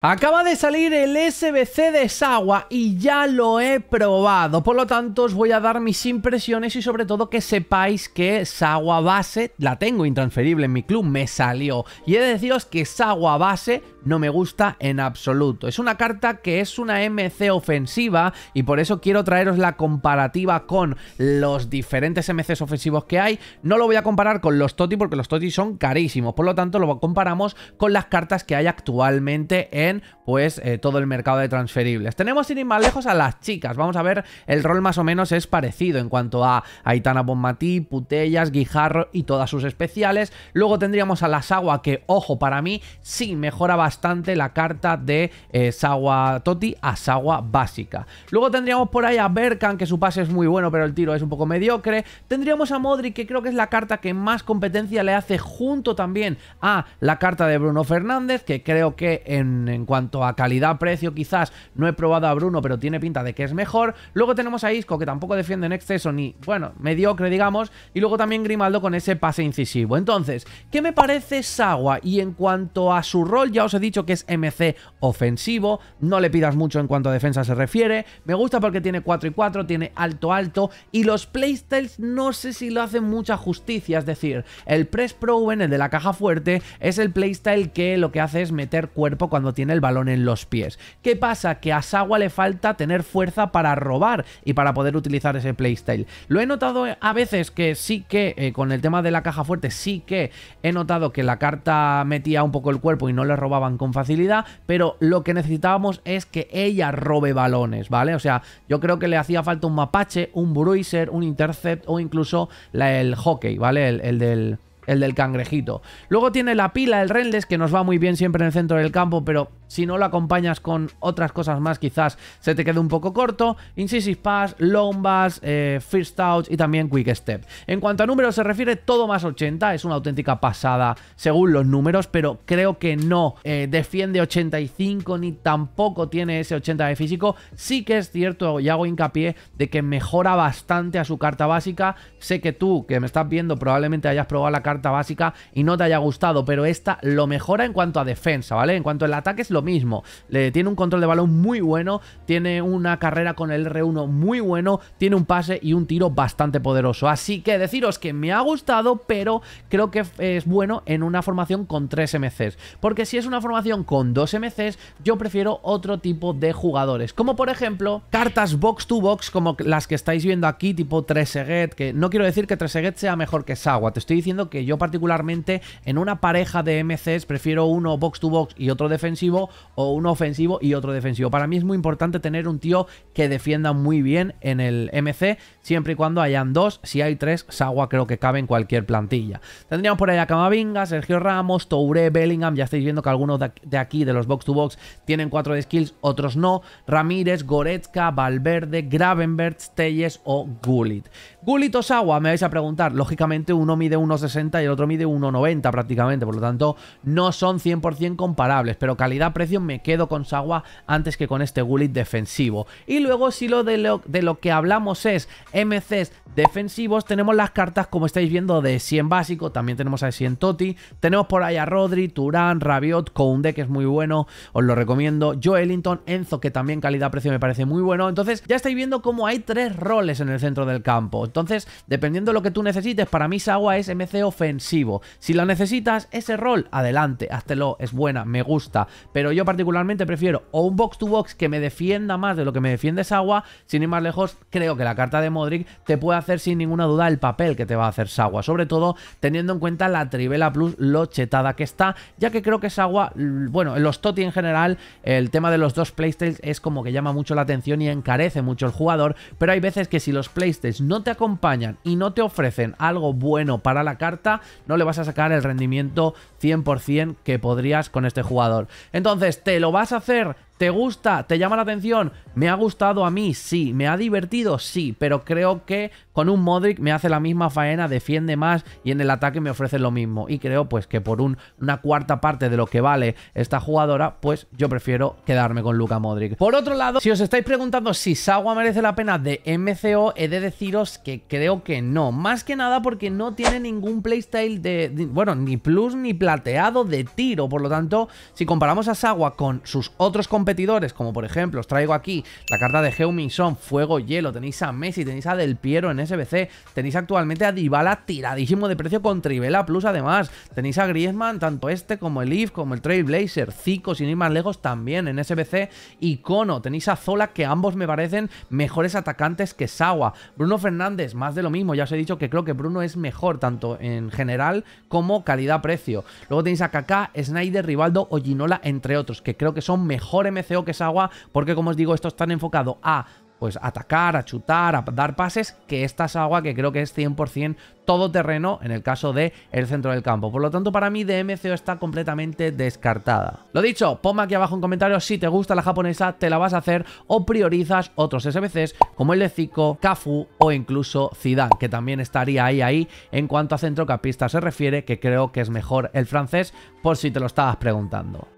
Acaba de salir el SBC de Sagua y ya lo he probado, por lo tanto os voy a dar mis impresiones y sobre todo que sepáis que Sagua base la tengo intransferible en mi club, me salió. Y he de deciros que sagua base no me gusta en absoluto. Es una carta que es una MC ofensiva y por eso quiero traeros la comparativa con los diferentes MCs ofensivos que hay. No lo voy a comparar con los Toti porque los Toti son carísimos, por lo tanto lo comparamos con las cartas que hay actualmente en pues eh, todo el mercado de transferibles. Tenemos sin ir más lejos a las chicas, vamos a ver, el rol más o menos es parecido en cuanto a Aitana Bonmatí, Putellas, Guijarro y todas sus especiales. Luego tendríamos a las aguas que, ojo, para mí sí mejora bastante la carta de sagua eh, Sawa Toti a Sawa básica. Luego tendríamos por ahí a Berkan, que su pase es muy bueno, pero el tiro es un poco mediocre. Tendríamos a Modric, que creo que es la carta que más competencia le hace junto también a la carta de Bruno Fernández, que creo que en, cuanto a calidad-precio quizás no he probado a Bruno, pero tiene pinta de que es mejor. Luego tenemos a Isco, que tampoco defiende en exceso ni, bueno, mediocre, digamos. Y luego también Grimaldo con ese pase incisivo. Entonces, ¿qué me parece Sawa? Y en cuanto a su rol, ya os dicho que es MC ofensivo, no le pidas mucho en cuanto a defensa se refiere. Me gusta porque tiene 4 y 4, tiene alto alto y los playstyles no sé si lo hacen mucha justicia, es decir, el Press Pro el de la caja fuerte es el playstyle que lo que hace es meter cuerpo cuando tiene el balón en los pies. ¿Qué pasa? Que a Sawa le falta tener fuerza para robar y para poder utilizar ese playstyle. Lo he notado a veces que sí que eh, con el tema de la caja fuerte sí que he notado que la carta metía un poco el cuerpo y no le robaba con facilidad, pero lo que necesitábamos es que ella robe balones, ¿vale? O sea, yo creo que le hacía falta un mapache, un bruiser, un intercept o incluso el hockey, ¿vale? el, del el del cangrejito. Luego tiene la pila, el Renles, que nos va muy bien siempre en el centro del campo, pero si no lo acompañas con otras cosas más, quizás se te quede un poco corto. Incisive Pass, Long Bass, eh, First Touch y también Quick Step. En cuanto a números se refiere, todo más 80 es una auténtica pasada según los números, pero creo que no eh, defiende 85 ni tampoco tiene ese 80 de físico. Sí que es cierto, y hago hincapié, de que mejora bastante a su carta básica. Sé que tú, que me estás viendo, probablemente hayas probado la carta básica y no te haya gustado, pero esta lo mejora en cuanto a defensa, ¿vale? En cuanto al ataque es lo mismo. Le, tiene un control de balón muy bueno, tiene una carrera con el R1 muy bueno, tiene un pase y un tiro bastante poderoso. Así que deciros que me ha gustado, pero creo que es bueno en una formación con 3 MCs. Porque si es una formación con 2 MCs, yo prefiero otro tipo de jugadores. Como por ejemplo, cartas box to box como las que estáis viendo aquí, tipo 3 Treseguet, que no quiero decir que 3 Treseguet sea mejor que Sawa, te estoy diciendo que yo particularmente en una pareja de MCs prefiero uno box to box y otro defensivo o uno ofensivo y otro defensivo. Para mí es muy importante tener un tío que defienda muy bien en el MC, siempre y cuando hayan dos. Si hay tres, Sawa creo que cabe en cualquier plantilla. Tendríamos por ahí a Camavinga, Sergio Ramos, Touré, Bellingham. Ya estáis viendo que algunos de aquí, de los box to box, tienen cuatro de skills, otros no. Ramírez, Goretzka, Valverde, Gravenberg, Telles o Gullit. Gullit o Sawa, me vais a preguntar. Lógicamente uno mide 1,60 y el otro mide 1,90 prácticamente. Por lo tanto, no son 100% comparables, pero calidad precio me quedo con Sawa antes que con este Gullit defensivo. Y luego si lo de, lo que hablamos es MCs defensivos, tenemos las cartas como estáis viendo de 100 básico, también tenemos a 100 Toti, tenemos por ahí a Rodri, Turán, Rabiot, deck que es muy bueno, os lo recomiendo, Joelinton, Enzo que también calidad-precio me parece muy bueno. Entonces ya estáis viendo cómo hay tres roles en el centro del campo. Entonces, dependiendo de lo que tú necesites, para mí Sawa es MC ofensivo. Si la necesitas, ese rol, adelante, háztelo, es buena, me gusta, pero yo particularmente prefiero un box to box que me defienda más de lo que me defiende Sawa. Sin ir más lejos, creo que la carta de Modric te puede hacer sin ninguna duda el papel que te va a hacer Sawa. Sobre todo teniendo en cuenta la tribela Plus lo chetada que está. Ya que creo que Sawa, bueno, en los Toti en general, el tema de los dos playstyles es como que llama mucho la atención y encarece mucho el jugador. Pero hay veces que si los playstyles no te acompañan y no te ofrecen algo bueno para la carta, no le vas a sacar el rendimiento 100% que podrías con este jugador. Entonces, ¿te lo vas a hacer? ¿Te gusta? ¿Te llama la atención? ¿Me ha gustado a mí? Sí. ¿Me ha divertido? Sí. Pero creo que con un Modric me hace la misma faena, defiende más y en el ataque me ofrece lo mismo. Y creo pues que por una cuarta parte de lo que vale esta jugadora, pues yo prefiero quedarme con Luca Modric. Por otro lado, si os estáis preguntando si Sawa merece la pena de MCO, he de deciros que creo que no. Más que nada porque no tiene ningún playstyle de, bueno, ni plus ni plateado de tiro. Por lo tanto, si comparamos a Sawa con sus otros compañeros, competidores, como por ejemplo, os traigo aquí la carta de heung son, Fuego Hielo, tenéis a Messi, tenéis a Del Piero en SBC, tenéis actualmente a Dybala tiradísimo de precio con Trivela Plus además, tenéis a Griezmann, tanto este como el IF, como el Trailblazer, Zico sin ir más lejos también en SBC y Kono tenéis a Zola que ambos me parecen mejores atacantes que Sawa, Bruno Fernández, más de lo mismo, ya os he dicho que creo que Bruno es mejor tanto en general como calidad-precio, luego tenéis a Kaká, Snyder, Rivaldo o Ginola entre otros, que creo que son mejores que es agua, porque como os digo, esto está enfocado a pues atacar, a chutar, a dar pases, que esta es agua que creo que es 100% todoterreno en el caso de el centro del campo. Por lo tanto, para mí DMCO está completamente descartada. Lo dicho, ponme aquí abajo en comentarios si te gusta la japonesa, te la vas a hacer o priorizas otros SBCs como el de Zico, Cafu o incluso Zidane, que también estaría ahí ahí en cuanto a centrocampista se refiere, que creo que es mejor el francés por si te lo estabas preguntando.